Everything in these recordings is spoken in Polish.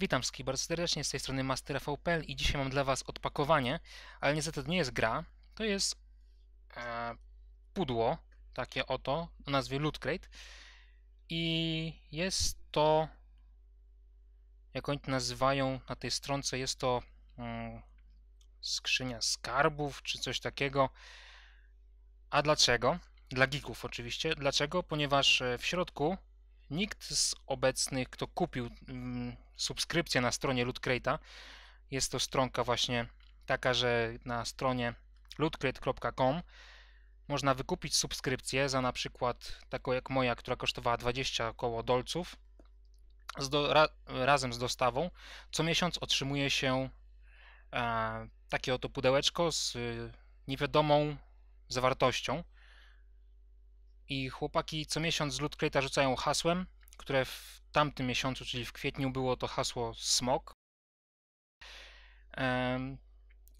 Witam wszystkich bardzo serdecznie, z tej strony MasterFVPL i dzisiaj mam dla Was odpakowanie, ale niestety to nie jest gra, to jest e, pudło, takie oto, o nazwie Loot Crate i jest to, jak oni to nazywają na tej stronce, jest to mm, skrzynia skarbów czy coś takiego. A dlaczego? Dla geeków oczywiście. Dlaczego? Ponieważ e, w środku Nikt z obecnych, kto kupił mm, subskrypcję na stronie Lootcrate'a, jest to stronka właśnie taka, że na stronie lootcrate.com można wykupić subskrypcję za na przykład taką jak moja, która kosztowała 20 około dolców z do, ra, razem z dostawą. Co miesiąc otrzymuje się e, takie oto pudełeczko z y, niewiadomą zawartością. I chłopaki co miesiąc z Lootcrate'a rzucają hasłem, które w tamtym miesiącu, czyli w kwietniu, było to hasło smok.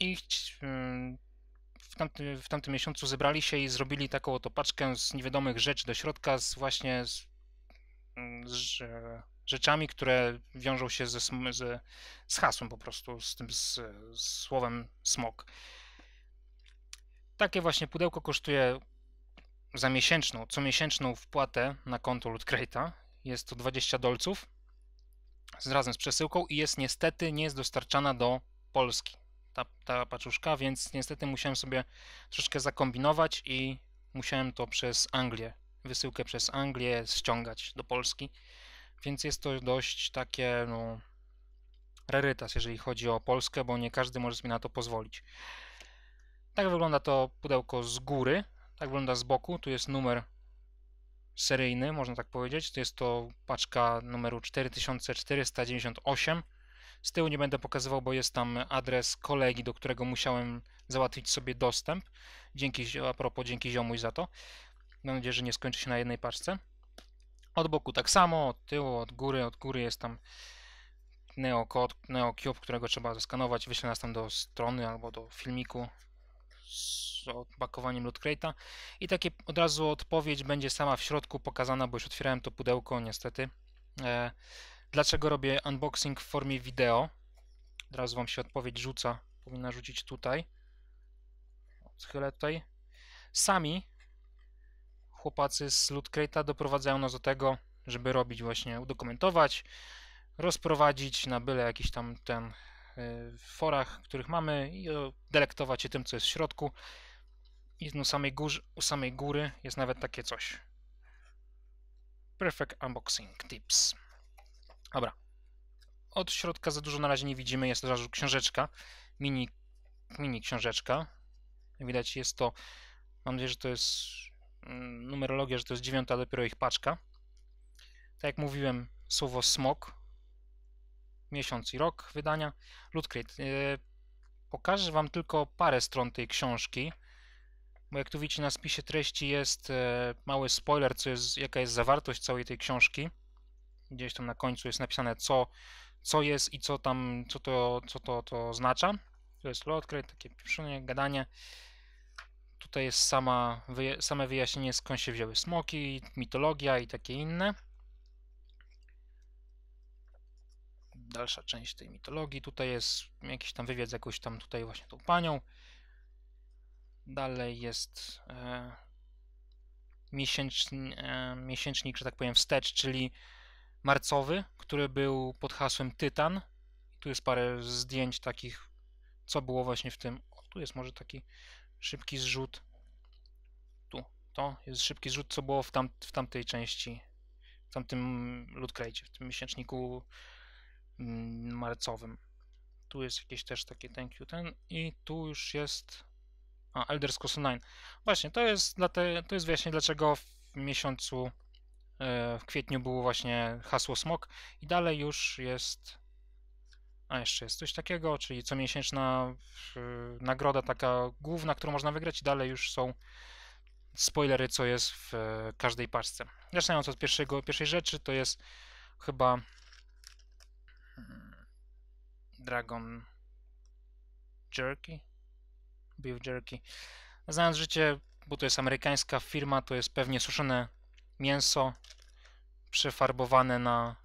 I w tamtym, w tamtym miesiącu zebrali się i zrobili taką oto paczkę z niewiadomych rzeczy do środka, z właśnie z, mm, z rzeczami, które wiążą się ze, z, z hasłem po prostu, z tym z, z słowem smok. Takie właśnie pudełko kosztuje za miesięczną, comiesięczną wpłatę na konto Lootcrate'a. Jest to 20 dolców razem z przesyłką i jest niestety nie jest dostarczana do Polski ta, ta paczuszka, więc niestety musiałem sobie troszeczkę zakombinować i musiałem to przez Anglię, wysyłkę przez Anglię ściągać do Polski. Więc jest to dość takie no, rarytas, jeżeli chodzi o Polskę, bo nie każdy może sobie na to pozwolić. Tak wygląda to pudełko z góry. Tak wygląda z boku. Tu jest numer seryjny, można tak powiedzieć. To jest to paczka numeru 4498. Z tyłu nie będę pokazywał, bo jest tam adres kolegi, do którego musiałem załatwić sobie dostęp. Dzięki, a propos, dzięki ziomuś za to. Mam nadzieję, że nie skończy się na jednej paczce. Od boku tak samo, od tyłu, od góry, od góry jest tam neokod, cube, którego trzeba zeskanować. Wyśle nas tam do strony albo do filmiku z odpakowaniem Loot Crate'a i takie od razu odpowiedź będzie sama w środku pokazana, bo już otwierałem to pudełko niestety. E, dlaczego robię unboxing w formie wideo? Od razu Wam się odpowiedź rzuca, powinna rzucić tutaj. Schylę tutaj. Sami chłopacy z Loot Crate'a doprowadzają nas do tego, żeby robić właśnie, udokumentować, rozprowadzić na byle jakiś tam ten E, forach, których mamy i delektować się tym, co jest w środku. I u no, samej, u samej góry jest nawet takie coś. Perfect Unboxing Tips. Dobra. Od środka za dużo na razie nie widzimy. Jest też książeczka. Mini, mini książeczka. Widać jest to... Mam nadzieję, że to jest mm, numerologia, że to jest dziewiąta dopiero ich paczka. Tak jak mówiłem, słowo smok miesiąc i rok wydania. Lootcrate. E, pokażę Wam tylko parę stron tej książki, bo jak tu widzicie na spisie treści jest e, mały spoiler, co jest, jaka jest zawartość całej tej książki. Gdzieś tam na końcu jest napisane, co, co jest i co tam, co to, co to, to oznacza. To jest Lootcrate, takie pieprzenie, gadanie tutaj jest sama, same wyjaśnienie skąd się wzięły smoki, mitologia i takie inne. dalsza część tej mitologii. Tutaj jest jakiś tam wywiad z jakąś tam tutaj właśnie tą panią. Dalej jest e, miesięczn, e, miesięcznik, że tak powiem, wstecz, czyli marcowy, który był pod hasłem Tytan. Tu jest parę zdjęć takich, co było właśnie w tym. O, tu jest może taki szybki zrzut. Tu, to jest szybki zrzut, co było w, tam, w tamtej części, w tamtym Loot w tym miesięczniku Mm, marcowym. Tu jest jakieś też takie thank you ten i tu już jest a, Elder Scrolls Online. Właśnie, to jest, dla te, to jest wyjaśnienie dlaczego w miesiącu e, w kwietniu było właśnie hasło smok i dalej już jest a jeszcze jest coś takiego, czyli comiesięczna e, nagroda taka główna, którą można wygrać i dalej już są spoilery, co jest w e, każdej paczce. Zaczynając od pierwszego, pierwszej rzeczy, to jest chyba Mm. Dragon Jerky? Beef Jerky. Znając życie, bo to jest amerykańska firma, to jest pewnie suszone mięso przefarbowane na,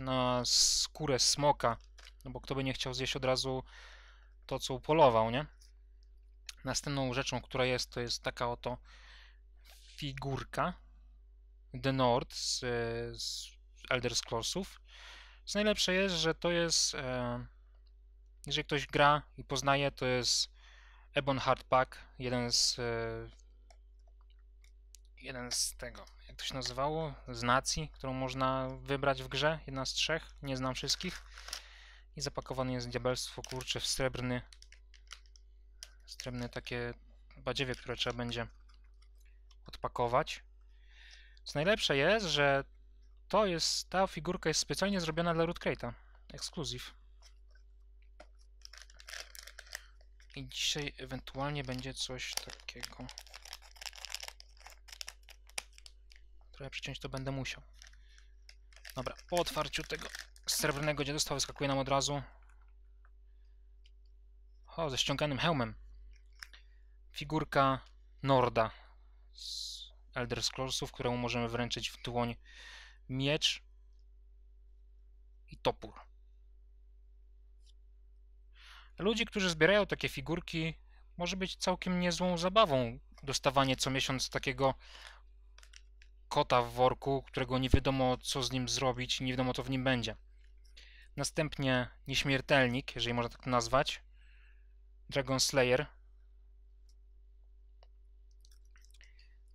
na skórę smoka. No bo kto by nie chciał zjeść od razu to, co upolował, nie? Następną rzeczą, która jest, to jest taka oto figurka The Nord z, z Elder Scrollsów. Co najlepsze jest, że to jest, e, jeżeli ktoś gra i poznaje, to jest Ebon Hardpack, jeden z, e, jeden z tego, jak to się nazywało, z nacji, którą można wybrać w grze, jedna z trzech, nie znam wszystkich. I zapakowany jest diabelstwo, kurcze, w srebrny, srebrny takie badziewie, które trzeba będzie odpakować. Co najlepsze jest, że to jest, ta figurka jest specjalnie zrobiona dla Root Crate'a. Ekskluzyw. I dzisiaj ewentualnie będzie coś takiego. Trochę przyciąć to będę musiał. Dobra, po otwarciu tego srebrnego dziadostwa wyskakuje nam od razu. O, ze ściąganym hełmem. Figurka Norda z Elder Scrollsów, którą możemy wręczyć w dłoń miecz i topór. Ludzi, którzy zbierają takie figurki, może być całkiem niezłą zabawą dostawanie co miesiąc takiego kota w worku, którego nie wiadomo co z nim zrobić, nie wiadomo co w nim będzie. Następnie nieśmiertelnik, jeżeli można tak to nazwać, Dragon Slayer.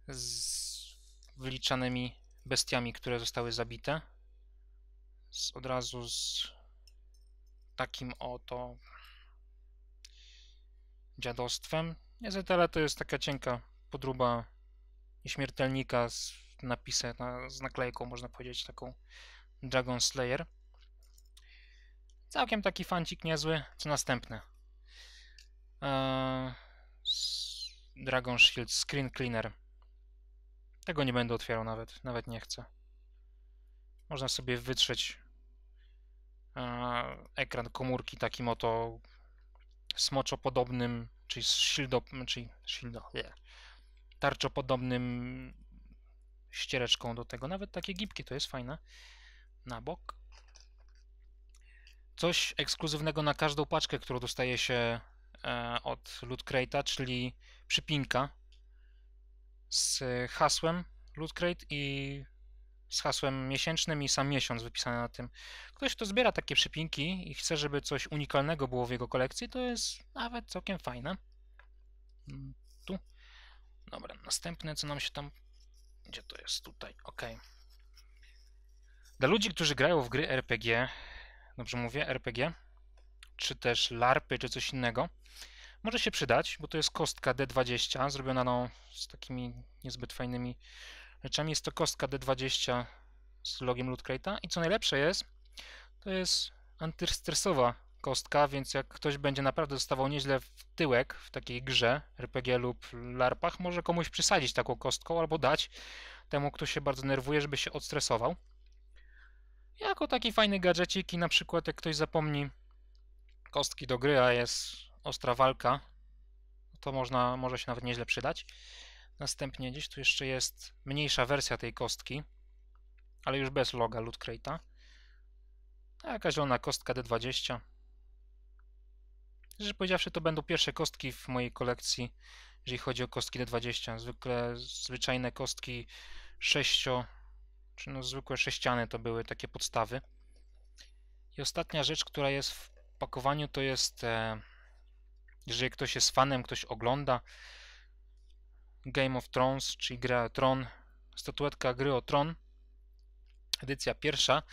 Z wliczanymi bestiami, które zostały zabite. Z, od razu z takim oto dziadostwem. Jezetele to jest taka cienka podruba śmiertelnika z napisem, na, z naklejką, można powiedzieć, taką Dragon Slayer. Całkiem taki fancik niezły. Co następne? Eee, Dragon Shield Screen Cleaner. Tego nie będę otwierał nawet, nawet nie chcę. Można sobie wytrzeć e, ekran komórki takim oto smoczopodobnym, czyli shieldo, czyli shieldo, yeah. tarczopodobnym ściereczką do tego. Nawet takie gipki, to jest fajne. Na bok. Coś ekskluzywnego na każdą paczkę, którą dostaje się e, od Loot Crate'a, czyli przypinka z hasłem Loot i z hasłem miesięcznym i sam miesiąc wypisany na tym. Ktoś, kto zbiera takie przypinki i chce, żeby coś unikalnego było w jego kolekcji, to jest nawet całkiem fajne. Mm, tu. Dobra, następne, co nam się tam... Gdzie to jest? Tutaj, ok. Dla ludzi, którzy grają w gry RPG, dobrze mówię, RPG, czy też LARPy, czy coś innego, może się przydać, bo to jest kostka D20, zrobiona no, z takimi niezbyt fajnymi rzeczami. Jest to kostka D20 z logiem Loot i co najlepsze jest, to jest antystresowa kostka, więc jak ktoś będzie naprawdę dostawał nieźle w tyłek w takiej grze RPG lub LARPach, może komuś przysadzić taką kostką albo dać temu, kto się bardzo nerwuje, żeby się odstresował. Jako taki fajny gadżecik i na przykład jak ktoś zapomni kostki do gry, a jest ostra walka, to można, może się nawet nieźle przydać. Następnie gdzieś tu jeszcze jest mniejsza wersja tej kostki, ale już bez loga Loot Crate'a. Jakaś zielona kostka D20. Szczerze powiedziawszy, to będą pierwsze kostki w mojej kolekcji, jeżeli chodzi o kostki D20. Zwykle zwyczajne kostki 6, czy no zwykłe sześciany to były takie podstawy. I ostatnia rzecz, która jest w pakowaniu, to jest e, jeżeli ktoś jest fanem, ktoś ogląda Game of Thrones, czyli gra Tron, statuetka gry o Tron, edycja pierwsza.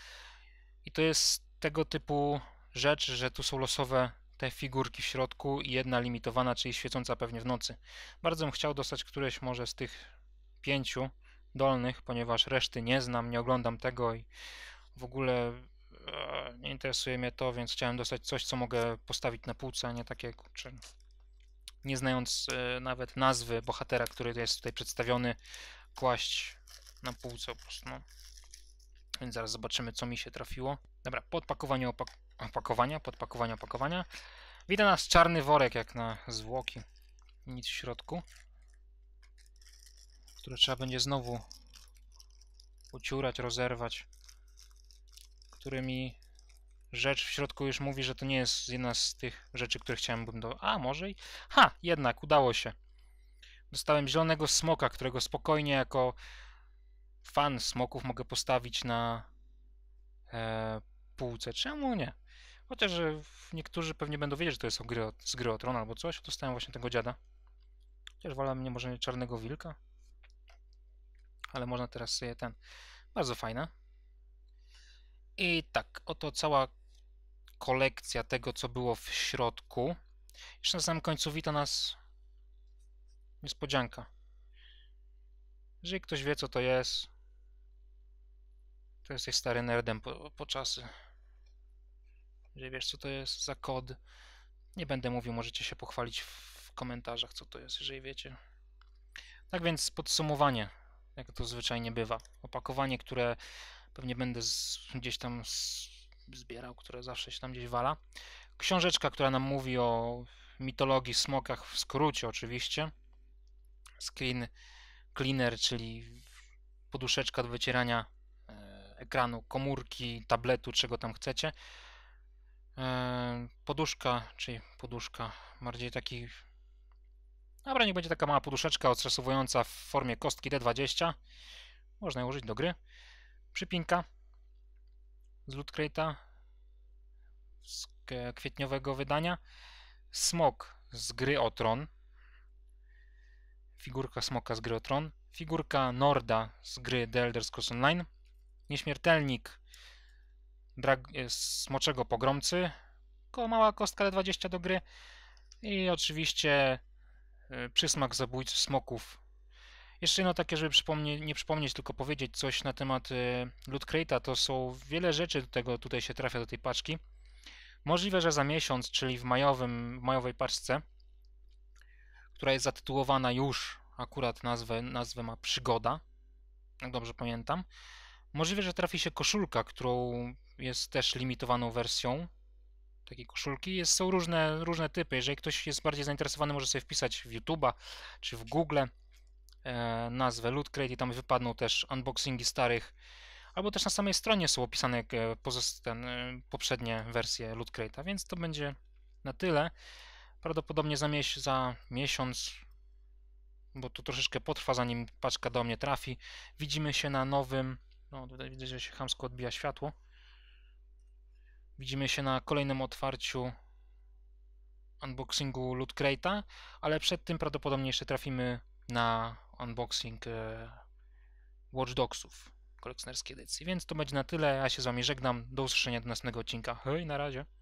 I to jest tego typu rzecz, że tu są losowe te figurki w środku i jedna limitowana, czyli świecąca pewnie w nocy. Bardzo bym chciał dostać któreś może z tych pięciu dolnych, ponieważ reszty nie znam, nie oglądam tego i w ogóle E, nie interesuje mnie to, więc chciałem dostać coś, co mogę postawić na półce, a nie takie, kurczę, nie znając e, nawet nazwy bohatera, który jest tutaj przedstawiony, kłaść na półce po prostu, no. Więc zaraz zobaczymy, co mi się trafiło. Dobra, podpakowanie opak opakowania, podpakowanie opakowania. Widzę nas czarny worek, jak na zwłoki. Nic w środku. Które trzeba będzie znowu uciurać, rozerwać którymi rzecz w środku już mówi, że to nie jest jedna z tych rzeczy, które chciałem do... A, może i... Ha, jednak, udało się. Dostałem zielonego smoka, którego spokojnie jako fan smoków mogę postawić na e, półce. Czemu nie? Chociaż niektórzy pewnie będą wiedzieć, że to jest z gry o tron albo coś. Dostałem właśnie tego dziada. Chociaż wolę mnie może nie czarnego wilka. Ale można teraz sobie ten... Bardzo fajne. I tak, oto cała kolekcja tego, co było w środku. Jeszcze na samym końcu wita nas niespodzianka. Jeżeli ktoś wie, co to jest, to jesteś stary nerdem po, po czasy. Jeżeli wiesz, co to jest za kod, nie będę mówił, możecie się pochwalić w komentarzach, co to jest, jeżeli wiecie. Tak więc podsumowanie, jak to zwyczajnie bywa. Opakowanie, które Pewnie będę z, gdzieś tam z, zbierał, które zawsze się tam gdzieś wala. Książeczka, która nam mówi o mitologii smokach, w skrócie oczywiście. Screen cleaner, czyli poduszeczka do wycierania e, ekranu, komórki, tabletu, czego tam chcecie. E, poduszka, czyli poduszka, bardziej taki. Dobra, niech będzie taka mała poduszeczka odstresowująca w formie kostki D20. Można ją użyć do gry. Przypinka z Loot Crate'a z kwietniowego wydania. Smok z gry o Tron. Figurka Smoka z gry o Tron. Figurka Norda z gry The Elder Scrolls Online. Nieśmiertelnik drag- e, Smoczego Pogromcy. mała kostka D20 do gry. I oczywiście e, przysmak zabójców smoków jeszcze jedno takie, żeby przypomnie, nie przypomnieć, tylko powiedzieć coś na temat y, Loot Crate'a, to są wiele rzeczy do tego tutaj się trafia do tej paczki. Możliwe, że za miesiąc, czyli w majowym, majowej paczce, która jest zatytułowana już, akurat nazwę, nazwę ma Przygoda, jak dobrze pamiętam, możliwe, że trafi się koszulka, którą jest też limitowaną wersją takiej koszulki. Jest, są różne, różne typy. Jeżeli ktoś jest bardziej zainteresowany, może sobie wpisać w YouTube'a czy w Google E, nazwę Loot Crate i tam wypadną też unboxingi starych, albo też na samej stronie są opisane e, ten, e, poprzednie wersje Loot Crate'a, więc to będzie na tyle. Prawdopodobnie za, za miesiąc, bo to troszeczkę potrwa zanim paczka do mnie trafi. Widzimy się na nowym, no tutaj widzę, że się chamsko odbija światło. Widzimy się na kolejnym otwarciu unboxingu Loot Crate'a, ale przed tym prawdopodobnie jeszcze trafimy na unboxing e, Watch Dogsów kolekcjonerskiej edycji. Więc to będzie na tyle. Ja się z Wami żegnam. Do usłyszenia do następnego odcinka. Hej, na razie.